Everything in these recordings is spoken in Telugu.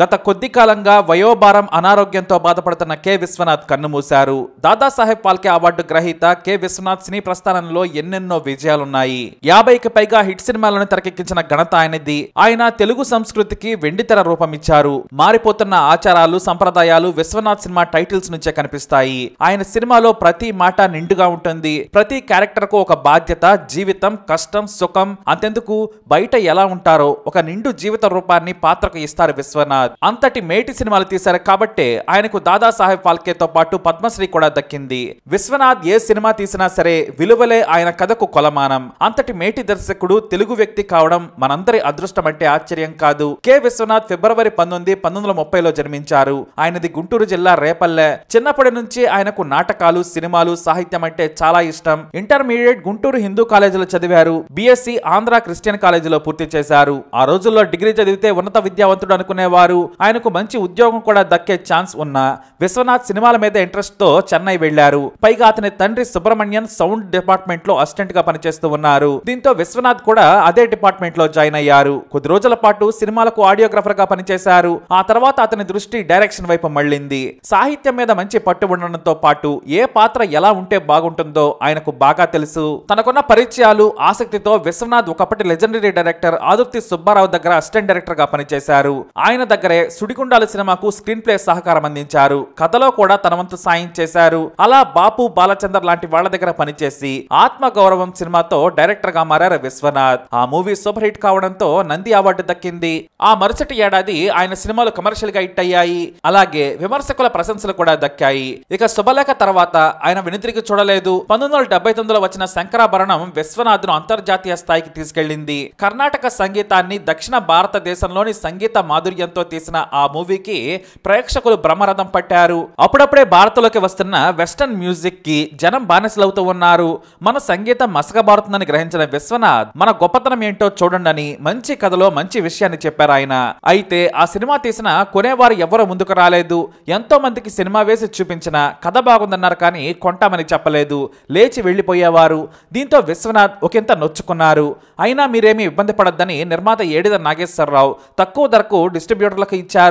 గత కొద్ది కాలంగా వయోభారం అనారోగ్యంతో బాధపడుతున్న కె విశ్వనాథ్ కన్నుమూశారు దాదాసాహెబ్ ఫాల్కే అవార్డు గ్రహీత కె విశ్వనాథ్ సినీ ప్రస్థానంలో ఎన్నెన్నో విజయాలున్నాయి యాభైకి పైగా హిట్ సినిమాలను తెరకెక్కించిన ఘనత ఆయనది ఆయన తెలుగు సంస్కృతికి వెండితెర రూపమిచ్చారు మారిపోతున్న ఆచారాలు సంప్రదాయాలు విశ్వనాథ్ సినిమా టైటిల్స్ నుంచే కనిపిస్తాయి ఆయన సినిమాలో ప్రతి మాట నిండుగా ఉంటుంది ప్రతి క్యారెక్టర్ కు ఒక బాధ్యత జీవితం కష్టం సుఖం అంతెందుకు బయట ఎలా ఉంటారో ఒక నిండు జీవిత రూపాన్ని పాత్రకు ఇస్తారు విశ్వనాథ్ అంతటి మేటి సినిమాలు తీశారు కాబట్టే ఆయనకు దాదాసాహెబ్ ఫాల్కేతో పాటు పద్మశ్రీ కూడా దక్కింది విశ్వనాథ్ ఏ సినిమా తీసినా సరే విలువలే ఆయన కథకు కొలమానం అంతటి మేటి దర్శకుడు తెలుగు వ్యక్తి కావడం మనందరి అదృష్టం అంటే ఆశ్చర్యం కాదు కె విశ్వనాథ్ ఫిబ్రవరి పంతొమ్మిది పంతొమ్మిది వందల ముప్పైలో జన్మించారు ఆయనది గుంటూరు జిల్లా రేపల్లె చిన్నప్పటి నుంచి ఆయనకు నాటకాలు సినిమాలు సాహిత్యం అంటే చాలా ఇష్టం ఇంటర్మీడియట్ గుంటూరు హిందూ కాలేజీలో చదివారు బీఎస్సీ ఆంధ్ర క్రిస్టియన్ కాలేజీలో పూర్తి చేశారు ఆ రోజుల్లో డిగ్రీ చదివితే ఉన్నత విద్యావంతుడు అనుకునేవారు ఉన్నారు ఆయనకు మంచి ఉద్యోగం కూడా దక్కే ఛాన్స్ ఉన్నా విశ్వనాథ్ సినిమాల మీద ఇంట్రెస్ట్ తో చెన్నై వెళ్లారు పైగా అతని తండ్రి సుబ్రహ్మణ్యన్ సౌండ్ డిపార్ట్మెంట్ లో అసిస్టెంట్ గా పనిచేస్తూ ఉన్నారు దీంతో విశ్వనాథ్ కూడా అదే డిపార్ట్మెంట్ లో జాయిన్ అయ్యారు కొద్ది రోజుల పాటు సినిమాలకు ఆడియోగ్రాఫర్ గా పనిచేశారు ఆ తర్వాత అతని దృష్టి డైరెక్షన్ వైపు మళ్ళింది సాహిత్యం మీద మంచి పట్టు ఉండడంతో పాటు ఏ పాత్ర ఎలా ఉంటే బాగుంటుందో ఆయనకు బాగా తెలుసు తనకున్న పరిచయాలు ఆసక్తితో విశ్వనాథ్ ఒకప్పటి లెజెండరీ డైరెక్టర్ ఆదుర్తి సుబ్బారావు దగ్గర అసిస్టెంట్ డైరెక్టర్ గా పనిచేశారు ఆయన దగ్గర దగ్గరే సుడిగుండాల సినిమాకు స్క్రీన్ ప్లే సహకారం అందించారు కథలో కూడా తన వంతు సాయం చేశారు అలా బాపు బాలచందర్ లాంటి వాళ్ల దగ్గర పనిచేసి ఆత్మ గౌరవం సినిమాతో డైరెక్టర్ గా మారారు విశ్వనాథ్ ఆ మూవీ సూపర్ హిట్ కావడంతో నంది అవార్డు దక్కింది ఆ మరుసటి ఏడాది ఆయన సినిమాలు కమర్షియల్ గా హిట్ అయ్యాయి అలాగే విమర్శకుల ప్రశంసలు కూడా దక్కాయి ఇక శుభలేఖ తర్వాత ఆయన వెనుతిరిగి చూడలేదు పంతొమ్మిది వందల డెబ్బై తొమ్మిదిలో వచ్చిన శంకరాభరణం విశ్వనాథ్ ను అంతర్జాతీయ స్థాయికి తీసుకెళ్లింది కర్ణాటక సంగీతాన్ని దక్షిణ భారతదేశంలోని సంగీత మాధుర్యంతో తీసిన ఆ మూవీకి ప్రేక్షకులు బ్రహ్మరథం పట్టారు అప్పుడప్పుడే భారత్లోకి వస్తున్న వెస్టర్న్ మ్యూజిక్ కి జనం బానిసలవుతూ ఉన్నారు మన సంగీతం మసకబారుతుందని గ్రహించిన విశ్వనాథ్ మన గొప్పతనం ఏంటో చూడండి మంచి కథలో మంచి విషయాన్ని చెప్పారు ఆయన అయితే ఆ సినిమా తీసిన కొనేవారు ఎవరో ముందుకు రాలేదు ఎంతో మందికి సినిమా వేసి చూపించిన కథ బాగుందన్నారు కానీ కొంటామని చెప్పలేదు లేచి వెళ్లిపోయేవారు దీంతో విశ్వనాథ్ ఒకంత నొచ్చుకున్నారు అయినా మీరేమీ ఇబ్బంది పడద్దని నిర్మాత ఏడిద నాగేశ్వరరావు తక్కువ ధరకు డిస్ట్రిబ్యూటర్ इच्छा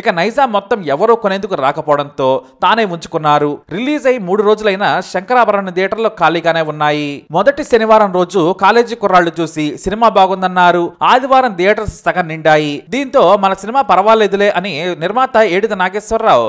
ఇక నైజాం మొత్తం ఎవరో కొనేందుకు రాకపోవడంతో తానే ఉంచుకున్నారు రిలీజ్ అయి మూడు రోజులైన శంకరాభరణం థియేటర్లో ఖాళీగానే ఉన్నాయి మొదటి శనివారం రోజు కాలేజీ కుర్రాళ్లు చూసి సినిమా బాగుందన్నారు ఆదివారం థియేటర్స్ సగం నిండాయి దీంతో మన సినిమా పర్వాలేదులే అని నిర్మాత ఏడిద నాగేశ్వరరావు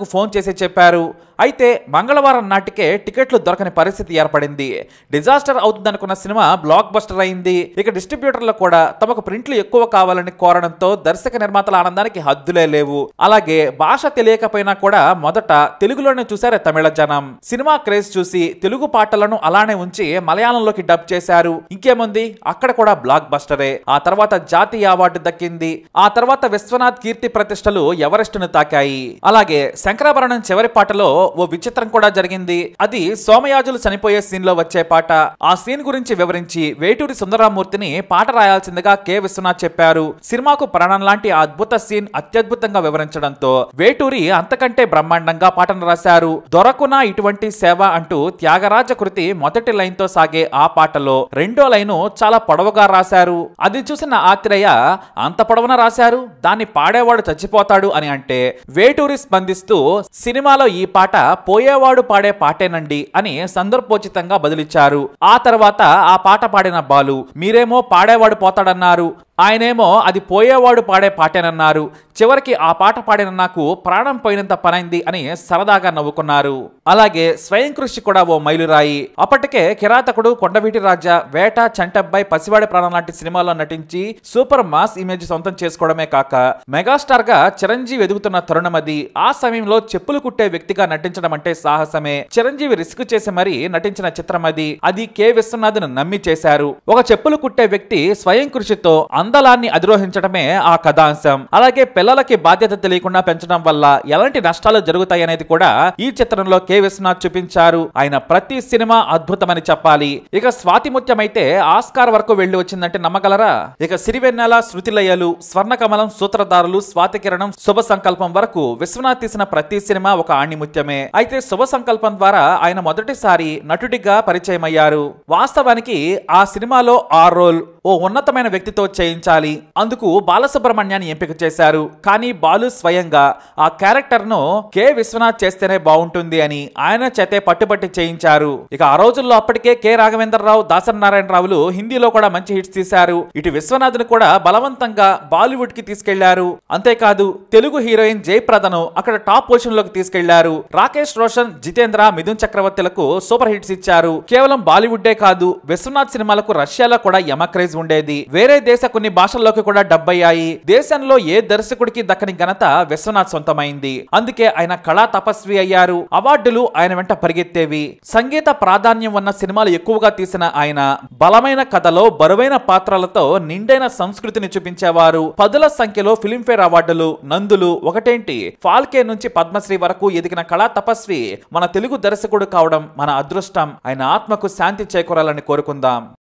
కు ఫోన్ చేసి చెప్పారు అయితే మంగళవారం నాటికే టికెట్లు దొరకని పరిస్థితి ఏర్పడింది డిజాస్టర్ అవుతుందనుకున్న సినిమా బ్లాక్ బస్టర్ అయింది ఇక డిస్ట్రిబ్యూటర్లు కూడా తమకు ప్రింట్లు ఎక్కువ కావాలని కోరడంతో దర్శక నిర్మాతల ఆనందానికి హద్దులే లేవు అలాగే భాష తెలియకపోయినా కూడా మొదట తెలుగులోనే చూసారే తమిళ జనం సినిమా క్రేజ్ చూసి తెలుగు పాటలను అలానే ఉంచి మలయాళంలోకి డబ్ చేశారు ఇంకేముంది అక్కడ కూడా బ్లాక్ బస్టరే ఆ తర్వాత జాతీయ అవార్డు దక్కింది ఆ తర్వాత విశ్వనాథ్ కీర్తి ప్రతిష్టలు ఎవరెస్టును తాకాయి అలాగే శంకరాభరణం చివరి పాటలో ఓ విచిత్రం కూడా జరిగింది అది సోమయాజులు చనిపోయే సీన్ లో వచ్చే పాట ఆ సీన్ గురించి వివరించి వేటూరి సుందరరామూర్తిని పాట రాయాల్సిందిగా కె విశ్వనాథ్ చెప్పారు సినిమాకు ప్రాణం లాంటి అద్భుత సీన్ అత్యద్భుత అత్యద్భుతంగా వివరించడంతో వేటూరి అంతకంటే బ్రహ్మాండంగా పాటను రాశారు దొరకునా ఇటువంటి సేవ అంటూ త్యాగరాజ కృతి మొదటి లైన్ తో సాగే ఆ పాటలో రెండో లైను చాలా పొడవుగా రాశారు అది చూసిన ఆత్రేయ అంత పొడవున రాశారు దాన్ని పాడేవాడు చచ్చిపోతాడు అని అంటే వేటూరి స్పందిస్తూ సినిమాలో ఈ పాట పోయేవాడు పాడే పాటేనండి అని సందర్భోచితంగా బదిలిచ్చారు ఆ తర్వాత ఆ పాట పాడిన బాలు మీరేమో పాడేవాడు పోతాడన్నారు ఆయనేమో అది పోయేవాడు పాడే పాటేనన్నారు చివరికి ఆ పాట పాడిన నాకు ప్రాణం పోయినంత పనైంది అని సరదాగా నవ్వుకున్నారు అలాగే స్వయం కృషి కూడా ఓ మైలురాయి అప్పటికే కిరాతకుడు కొండవీటి రాజా వేట చంటబ్బాయి పసివాడి ప్రాణం లాంటి సినిమాల్లో నటించి సూపర్ మాస్ ఇమేజ్ సొంతం చేసుకోవడమే కాక మెగాస్టార్ గా చిరంజీవి ఎదుగుతున్న తరుణమది ఆ సమయంలో చెప్పులు కుట్టే వ్యక్తిగా నటించడం అంటే సాహసమే చిరంజీవి రిస్క్ చేసి మరీ నటించిన చిత్రం అది అది విశ్వనాథ్ విశ్వనాథ్ను నమ్మి చేశారు ఒక చెప్పులు కుట్టే వ్యక్తి స్వయం కృషితో మందలాన్ని అధిరోహించడమే ఆ కథాంశం అలాగే పిల్లలకి బాధ్యత తెలియకుండా పెంచడం వల్ల ఎలాంటి నష్టాలు జరుగుతాయి అనేది కూడా ఈ చిత్రంలో కె విశ్వనాథ్ చూపించారు ఆయన ప్రతి సినిమా అద్భుతమని చెప్పాలి ఇక స్వాతి అయితే ఆస్కార్ వరకు వెళ్లి వచ్చిందంటే నమ్మగలరా ఇక సిరివెన్నెల శృతిలయలు స్వర్ణకమలం సూత్రధారులు స్వాతి కిరణం శుభ సంకల్పం వరకు విశ్వనాథ్ తీసిన ప్రతి సినిమా ఒక ముత్యమే అయితే శుభ సంకల్పం ద్వారా ఆయన మొదటిసారి నటుడిగా పరిచయమయ్యారు వాస్తవానికి ఆ సినిమాలో ఆ రోల్ ఓ ఉన్నతమైన వ్యక్తితో చేయించాలి అందుకు బాలసుబ్రహ్మణ్యాన్ని ఎంపిక చేశారు కానీ బాలు స్వయంగా ఆ క్యారెక్టర్ను కె విశ్వనాథ్ చేస్తేనే బాగుంటుంది అని ఆయన చేతే పట్టుబట్టి చేయించారు ఇక ఆ రోజుల్లో అప్పటికే కె రాఘవేంద్రరావు దాసరి నారాయణరావులు హిందీలో కూడా మంచి హిట్స్ తీశారు ఇటు విశ్వనాథ్ ను కూడా బలవంతంగా బాలీవుడ్ కి తీసుకెళ్లారు అంతేకాదు తెలుగు హీరోయిన్ జయప్రదను అక్కడ టాప్ పొజిషన్ లోకి తీసుకెళ్లారు రాకేష్ రోషన్ జితేంద్ర మిథున్ చక్రవర్తులకు సూపర్ హిట్స్ ఇచ్చారు కేవలం బాలీవుడ్డే కాదు విశ్వనాథ్ సినిమాలకు రష్యాలో కూడా యమక్రేజ్ ఉండేది వేరే దేశ కొన్ని భాషల్లోకి కూడా డబ్ అయ్యాయి దేశంలో ఏ దర్శకుడికి దక్కని ఘనత విశ్వనాథ్ సొంతమైంది అందుకే ఆయన కళా తపస్వి అయ్యారు అవార్డులు ఆయన వెంట పరిగెత్తేవి సంగీత ప్రాధాన్యం ఉన్న సినిమాలు ఎక్కువగా తీసిన ఆయన బలమైన కథలో బరువైన పాత్రలతో నిండైన సంస్కృతిని చూపించేవారు పదుల సంఖ్యలో ఫిలింఫేర్ అవార్డులు నందులు ఒకటేంటి ఫాల్కే నుంచి పద్మశ్రీ వరకు ఎదిగిన కళా తపస్వి మన తెలుగు దర్శకుడు కావడం మన అదృష్టం ఆయన ఆత్మకు శాంతి చేకూరాలని కోరుకుందాం